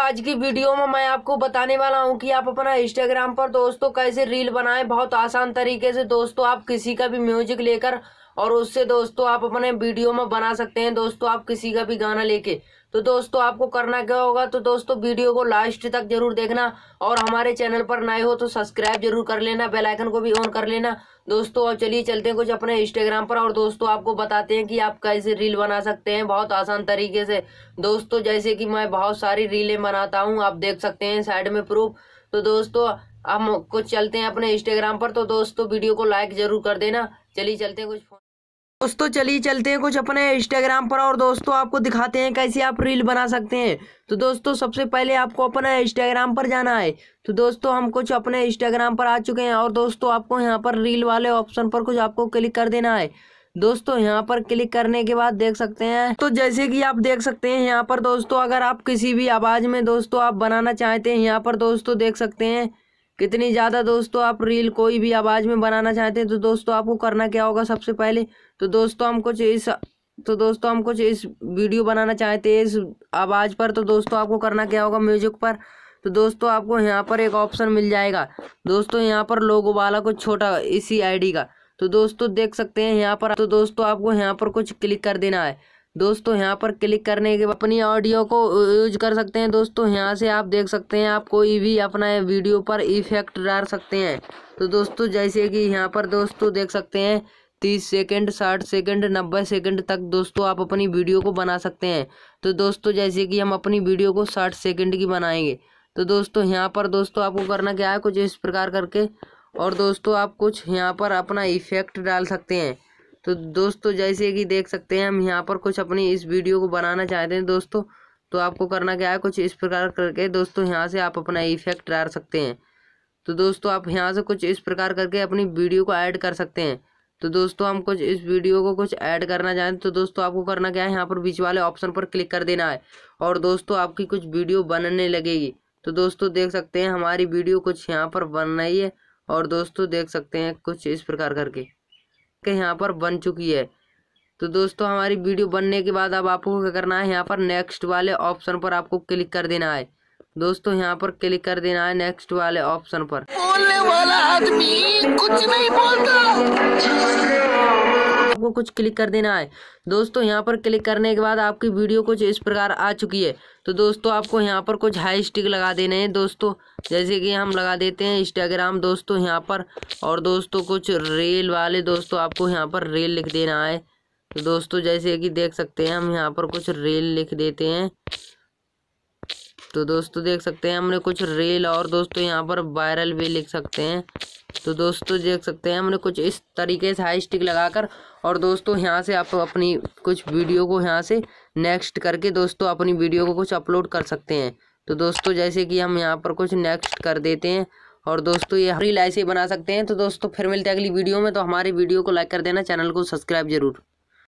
आज की वीडियो में मैं आपको बताने वाला हूँ कि आप अपना इंस्टाग्राम पर दोस्तों कैसे रील बनाएं बहुत आसान तरीके से दोस्तों आप किसी का भी म्यूजिक लेकर और उससे दोस्तों आप अपने वीडियो में बना सकते हैं दोस्तों आप किसी का भी गाना लेके तो दोस्तों आपको करना क्या होगा तो दोस्तों वीडियो को लास्ट तक जरूर देखना और हमारे चैनल पर नए हो तो सब्सक्राइब जरूर कर लेना बेल आइकन को भी ऑन कर लेना दोस्तों और चलिए चलते हैं कुछ अपने इंस्टाग्राम पर और दोस्तों आपको बताते हैं कि आप कैसे रील बना सकते हैं बहुत आसान तरीके से दोस्तों जैसे कि मैं बहुत सारी रीलें बनाता हूँ आप देख सकते हैं साइड में प्रूफ तो दोस्तों हम कुछ चलते हैं अपने इंस्टाग्राम पर तो दोस्तों वीडियो को लाइक जरूर कर देना चलिए चलते हैं कुछ दोस्तों चलिए चलते हैं कुछ अपने इंस्टाग्राम पर और दोस्तों आपको दिखाते हैं कैसे आप रील बना सकते हैं तो दोस्तों सबसे पहले आपको अपना इंस्टाग्राम पर जाना है तो दोस्तों हम कुछ अपने इंस्टाग्राम पर आ चुके हैं और दोस्तों आपको यहाँ पर रील वाले ऑप्शन पर कुछ आपको क्लिक कर देना है दोस्तों यहाँ पर क्लिक करने के बाद देख सकते हैं तो जैसे कि आप देख सकते हैं यहाँ पर दोस्तों अगर आप किसी भी आवाज़ में दोस्तों आप बनाना चाहते हैं यहाँ पर दोस्तों देख सकते हैं कितनी ज़्यादा दोस्तों आप रील कोई भी आवाज़ में बनाना चाहते हैं तो दोस्तों आपको करना क्या होगा सबसे पहले तो दोस्तों हम कुछ इस तो दोस्तों हम कुछ इस वीडियो बनाना चाहते हैं इस आवाज़ पर तो दोस्तों आपको करना क्या होगा म्यूजिक पर तो दोस्तों आपको यहाँ पर एक ऑप्शन मिल जाएगा दोस्तों यहाँ पर लोगो वाला कुछ छोटा इसी आईडी का तो दोस्तों देख सकते हैं यहाँ पर तो दोस्तों आपको यहाँ पर कुछ क्लिक कर देना है दोस्तों यहाँ पर क्लिक करने के अपनी ऑडियो को यूज कर सकते हैं दोस्तों यहाँ से आप देख सकते हैं आप कोई भी अपना वीडियो पर इफेक्ट डाल सकते हैं तो दोस्तों जैसे कि यहाँ पर दोस्तों देख सकते हैं तीस सेकंड साठ सेकंड नब्बे सेकंड तक दोस्तों आप अपनी वीडियो को बना सकते हैं तो दोस्तों जैसे कि हम अपनी वीडियो को साठ सेकेंड की बनाएंगे तो दोस्तों यहाँ पर दोस्तों आपको करना क्या है कुछ इस प्रकार करके और दोस्तों आप कुछ यहाँ पर अपना इफेक्ट डाल सकते हैं तो दोस्तों जैसे कि देख सकते हैं हम यहाँ पर कुछ अपनी इस वीडियो को बनाना चाहते हैं दोस्तों तो आपको करना क्या है कुछ इस प्रकार करके दोस्तों यहाँ से आप अपना इफेक्ट डाल सकते हैं तो दोस्तों आप यहाँ से कुछ इस प्रकार करके अपनी वीडियो को ऐड कर सकते हैं तो दोस्तों हम कुछ इस वीडियो को कुछ ऐड करना चाहें तो दोस्तों आपको करना क्या है यहाँ पर बीच वाले ऑप्शन पर क्लिक कर देना है और दोस्तों आपकी कुछ वीडियो बनने लगेगी तो दोस्तों देख सकते हैं हमारी वीडियो कुछ यहाँ पर बन रही है और दोस्तों देख सकते हैं कुछ इस प्रकार करके के यहाँ पर बन चुकी है तो दोस्तों हमारी वीडियो बनने के बाद अब आपको क्या करना है यहाँ पर नेक्स्ट वाले ऑप्शन पर आपको क्लिक कर देना है दोस्तों यहाँ पर क्लिक कर देना है नेक्स्ट वाले ऑप्शन पर बोलने वाला आदमी कुछ नहीं बोलता आपको कुछ क्लिक कर देना है दोस्तों यहाँ पर क्लिक करने के बाद आपकी वीडियो कुछ इस प्रकार आ चुकी है तो दोस्तों आपको यहाँ पर कुछ हाई स्टिक लगा देने हैं दोस्तों जैसे कि हम लगा देते हैं इंस्टाग्राम दोस्तों यहाँ पर और दोस्तों कुछ रेल वाले दोस्तों आपको यहाँ पर रेल लिख देना है तो दोस्तों जैसे कि देख सकते हैं हम यहाँ पर कुछ रेल लिख देते हैं तो दोस्तों देख सकते हैं हमने कुछ रेल और दोस्तों यहाँ पर वायरल भी लिख सकते हैं तो दोस्तों देख सकते हैं हमने कुछ इस तरीके से हाई स्टिक लगाकर और दोस्तों यहाँ से आप अपनी कुछ वीडियो को यहाँ से नेक्स्ट करके दोस्तों अपनी वीडियो को कुछ अपलोड कर सकते हैं तो दोस्तों जैसे कि हम यहाँ पर कुछ नेक्स्ट कर देते हैं और दोस्तों ये हरी लाइसें बना सकते हैं तो दोस्तों फिर मिलते हैं अगली वीडियो में तो हमारी वीडियो को लाइक कर देना चैनल को सब्सक्राइब जरूर